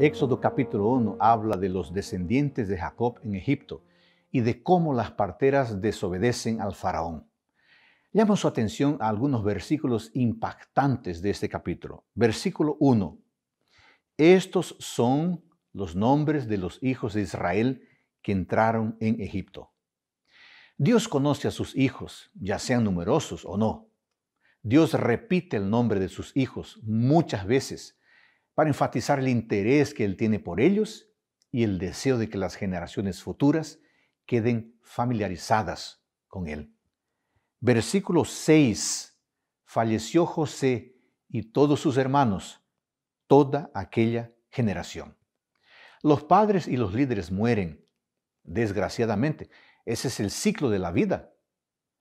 Éxodo capítulo 1 habla de los descendientes de Jacob en Egipto y de cómo las parteras desobedecen al faraón. Llamo su atención a algunos versículos impactantes de este capítulo. Versículo 1. Estos son los nombres de los hijos de Israel que entraron en Egipto. Dios conoce a sus hijos, ya sean numerosos o no. Dios repite el nombre de sus hijos muchas veces para enfatizar el interés que él tiene por ellos y el deseo de que las generaciones futuras queden familiarizadas con él. Versículo 6. Falleció José y todos sus hermanos, toda aquella generación. Los padres y los líderes mueren, desgraciadamente. Ese es el ciclo de la vida.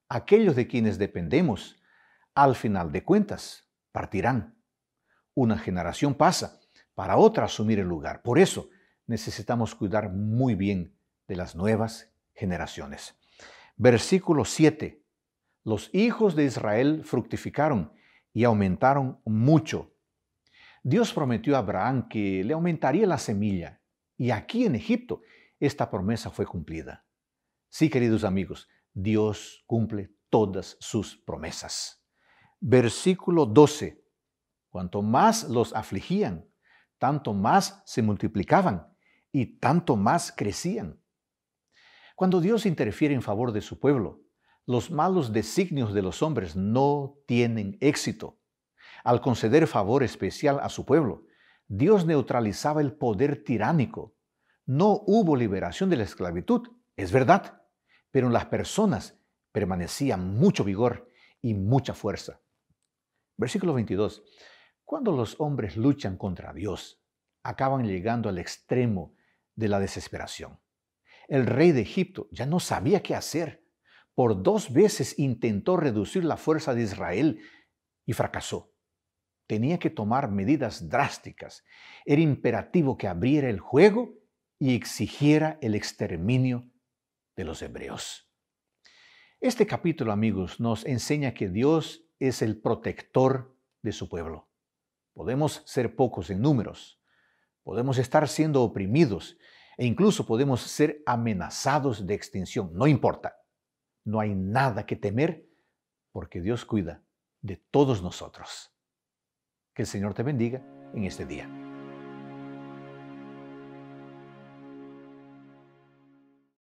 Aquellos de quienes dependemos, al final de cuentas, partirán. Una generación pasa para otra asumir el lugar. Por eso necesitamos cuidar muy bien de las nuevas generaciones. Versículo 7. Los hijos de Israel fructificaron y aumentaron mucho. Dios prometió a Abraham que le aumentaría la semilla y aquí en Egipto esta promesa fue cumplida. Sí, queridos amigos, Dios cumple todas sus promesas. Versículo 12. Cuanto más los afligían, tanto más se multiplicaban y tanto más crecían. Cuando Dios interfiere en favor de su pueblo, los malos designios de los hombres no tienen éxito. Al conceder favor especial a su pueblo, Dios neutralizaba el poder tiránico. No hubo liberación de la esclavitud, es verdad, pero en las personas permanecía mucho vigor y mucha fuerza. Versículo 22. Cuando los hombres luchan contra Dios, acaban llegando al extremo de la desesperación. El rey de Egipto ya no sabía qué hacer. Por dos veces intentó reducir la fuerza de Israel y fracasó. Tenía que tomar medidas drásticas. Era imperativo que abriera el juego y exigiera el exterminio de los hebreos. Este capítulo, amigos, nos enseña que Dios es el protector de su pueblo. Podemos ser pocos en números, podemos estar siendo oprimidos e incluso podemos ser amenazados de extinción. No importa, no hay nada que temer porque Dios cuida de todos nosotros. Que el Señor te bendiga en este día.